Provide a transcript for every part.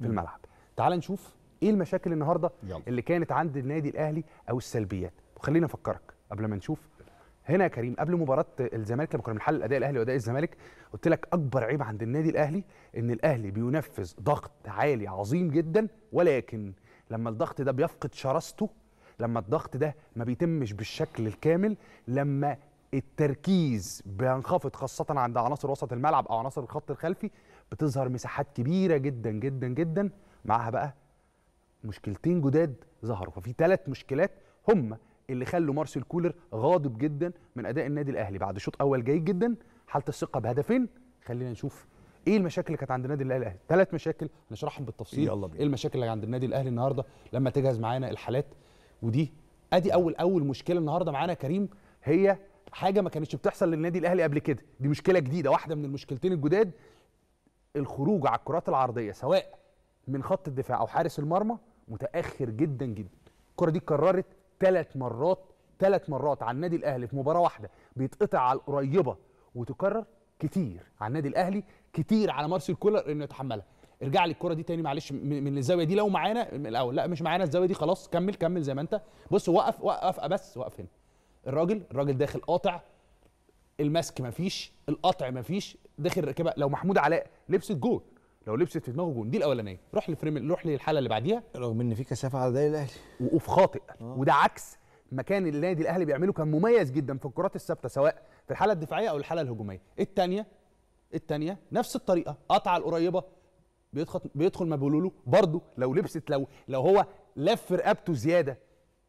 في الملعب تعال نشوف ايه المشاكل النهارده يلا. اللي كانت عند النادي الاهلي او السلبيات وخلينا افكرك قبل ما نشوف هنا يا كريم قبل مباراه الزمالك لما كنا بنحلل اداء الاهلي واداء الزمالك قلت لك اكبر عيب عند النادي الاهلي ان الاهلي بينفذ ضغط عالي عظيم جدا ولكن لما الضغط ده بيفقد شراسته لما الضغط ده ما بيتمش بالشكل الكامل لما التركيز بينخفض خاصة عند عناصر وسط الملعب أو عناصر الخط الخلفي بتظهر مساحات كبيره جدا جدا جدا معاها بقى مشكلتين جداد ظهروا ففي ثلاث مشكلات هم اللي خلوا مارسيل كولر غاضب جدا من اداء النادي الاهلي بعد شوط اول جيد جدا حاله الثقه بهدفين خلينا نشوف ايه المشاكل اللي كانت عند النادي الاهلي ثلاث مشاكل هنشرحهم بالتفصيل يلا بينا. ايه المشاكل اللي عند النادي الاهلي النهارده لما تجهز معانا الحالات ودي ادي اول اول مشكله النهارده معانا كريم هي حاجه ما كانتش بتحصل للنادي الاهلي قبل كده دي مشكله جديده واحده من المشكلتين الجداد الخروج على الكرات العرضيه سواء من خط الدفاع او حارس المرمى متاخر جدا جدا الكره دي اتكررت ثلاث مرات ثلاث مرات على النادي الاهلي في مباراه واحده بيتقطع على القريبه وتكرر كتير على النادي الاهلي كتير على مارسيل كولر انه يتحملها ارجع لي الكره دي تاني معلش من الزاويه دي لو معانا الاول لا مش معانا الزاويه دي خلاص كمل كمل زي ما انت بص وقف وقف بس وقف هنا الراجل الراجل داخل قاطع المسك مفيش القطع مفيش داخل الركبه لو محمود علاء لبست جول لو لبست في دماغه جون دي الاولانيه روح للفريم روح للحاله اللي بعديها رغم ان في كثافه على النادي الاهلي وقوف خاطئ أوه. وده عكس مكان النادي الاهلي بيعمله كان مميز جدا في الكرات الثابته سواء في الحاله الدفاعيه او الحاله الهجوميه الثانيه الثانيه نفس الطريقه قطعه القريبه بيدخل بيدخل ما بيقولوا له برضه لو لبست لو لو هو لف رقبته زياده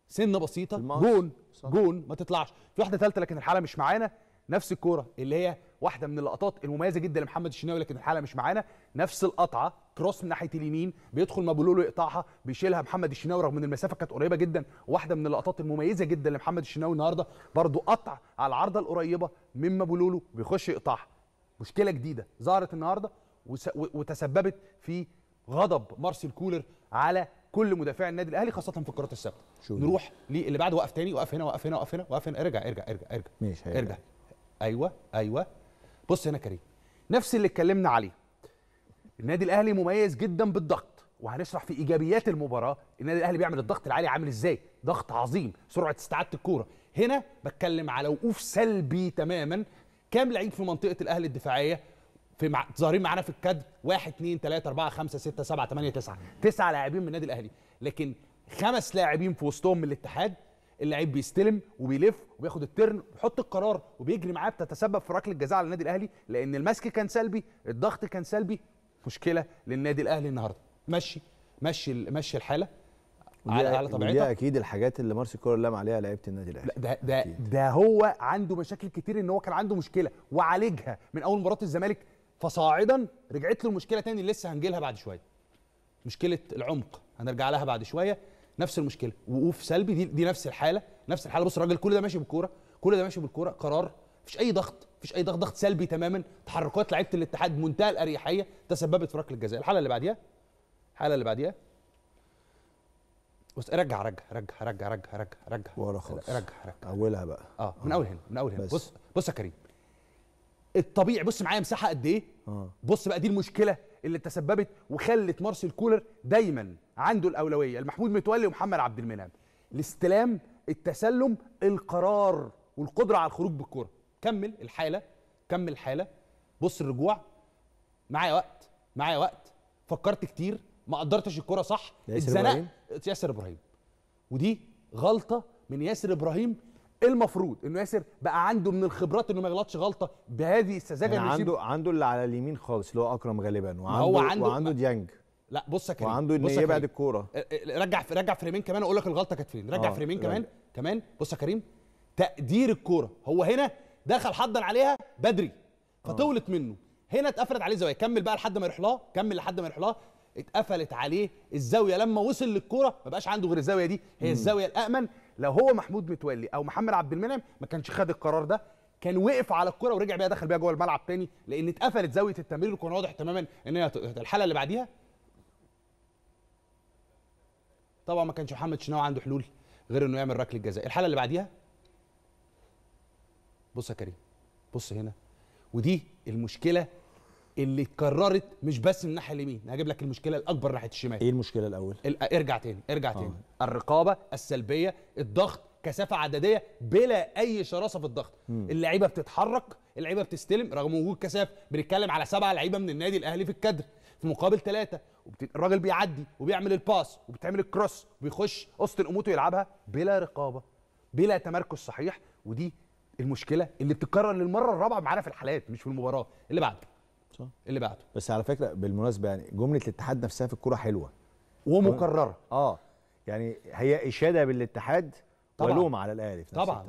سنه بسيطه جون جون ما تطلعش في واحده ثالثه لكن الحاله مش معانا نفس الكوره اللي هي واحده من اللقطات المميزه جدا لمحمد الشناوي لكن الحاله مش معانا نفس القطعه كروس من ناحيه اليمين بيدخل مابولولو يقطعها بيشيلها محمد الشناوي رغم ان المسافه كانت قريبه جدا واحده من اللقطات المميزه جدا لمحمد الشناوي النهارده برده قطع على العارضه القريبه من مابولولو بيخش يقطعها مشكله جديده ظهرت النهارده وتسببت في غضب مارسيل كولر على كل مدافع النادي الاهلي خاصه في الكرات الثابته نروح للي بعد وقف تاني وقف هنا وقف هنا وقف هنا وقف هنا ارجع ارجع ارجع ارجع ماشي ارجع ايوه ايوه بص هنا كريم نفس اللي اتكلمنا عليه النادي الاهلي مميز جدا بالضغط وهنشرح في ايجابيات المباراه النادي الاهلي بيعمل الضغط العالي عامل ازاي ضغط عظيم سرعه استعاده الكوره هنا بتكلم على وقوف سلبي تماما كام لعيب في منطقه الاهلي الدفاعيه في مع... ظاهرين معانا في الكادر 1 2 3 4 5 6 7 8 9 9 لاعبين من النادي الاهلي لكن خمس لاعبين في وسطهم من الاتحاد اللعيب بيستلم وبيلف وبياخد الترن وبيحط القرار وبيجري معاه بتتسبب في ركله جزاء على النادي الاهلي لان المسك كان سلبي الضغط كان سلبي مشكله للنادي الاهلي النهارده مشي مشي مشي الحاله على على طبيعتها دي اكيد الحاجات اللي مارسيل كولر لام عليها لعيبه النادي الاهلي ده ده أكيد. ده هو عنده مشاكل كتير ان هو كان عنده مشكله وعالجها من اول مباراه الزمالك فصاعدا رجعت له المشكله تاني لسه هنجي لها بعد شويه مشكله العمق هنرجع لها بعد شويه نفس المشكله وقوف سلبي دي, دي نفس الحاله نفس الحاله بص الراجل كل ده ماشي بالكوره كل ده ماشي بالكوره قرار مفيش اي ضغط مفيش اي ضغط ضغط سلبي تماما تحركات لعيبه الاتحاد منتهى الاريحيه تسببت في ركله الجزاء الحاله اللي بعديها الحاله اللي بعديها بص رجع رجع رجع رجع رجع رجع رجع ورا خالص رجع رجع اولها بقى اه من اول هنا من اول هنا بص بص يا كريم الطبيعي بص معايا مساحه قد ايه آه. بص بقى دي المشكله اللي تسببت وخلت مارسيل كولر دايما عنده الاولويه المحمود متولي ومحمد عبد المنعم الاستلام التسلم القرار والقدره على الخروج بالكره كمل الحاله كمل الحاله بص الرجوع معايا وقت معايا وقت فكرت كتير ما قدرتش الكره صح ابراهيم ياسر ابراهيم ودي غلطه من ياسر ابراهيم إيه المفروض انه ياسر بقى عنده من الخبرات انه ما يغلطش غلطه بهذه السذاجه يعني عنده يسيب. عنده اللي على اليمين خالص اللي هو اكرم غالبا وعنده هو عنده وعنده ديانج لا بص يا كريم وعنده ان يبعد الكوره إيه، إيه، رجع رجع فريمين كمان اقول لك الغلطه كانت فين رجع آه فريمين كمان رجع. كمان بص يا كريم تقدير الكوره هو هنا دخل حضر عليها بدري فطولت آه. منه هنا اتقفلت عليه زاويه كمل بقى لحد ما يروح لها كمل لحد ما يروح لها اتقفلت عليه الزاويه لما وصل للكوره ما بقاش عنده غير الزاويه دي هي الزاويه الامن لو هو محمود متولي او محمد عبد المنعم ما كانش خد القرار ده كان وقف على الكره ورجع بيها دخل بيها جوه الملعب تاني لان اتقفلت زاويه التمرير وكان واضح تماما ان هي الحاله اللي بعديها طبعا ما كانش محمد شناوي عنده حلول غير انه يعمل ركله جزاء الحاله اللي بعديها بص يا كريم بص هنا ودي المشكله اللي اتكررت مش بس من الناحيه اليمين انا هجيب لك المشكله الاكبر ناحيه الشمال ايه المشكله الاول ارجع تاني ارجع تاني آه. الرقابه السلبيه الضغط كثافه عدديه بلا اي شراسه في الضغط اللعيبه بتتحرك اللعيبه بتستلم رغم وجود كثافه بنتكلم على سبعه لعيبه من النادي الاهلي في الكادر في مقابل ثلاثه وبت... الراجل بيعدي وبيعمل الباس وبتعمل الكروس وبيخش اوستن اوموتو يلعبها بلا رقابه بلا تمركز صحيح ودي المشكله اللي بتتكرر للمره الرابعه معانا في الحالات مش في المباراه اللي بعده صح. اللي بعده بس على فكره بالمناسبه يعني جمله الاتحاد نفسها في الكوره حلوه ومكرره اه يعني هي اشاده بالاتحاد ولوم على الاهلي في نفس طبعا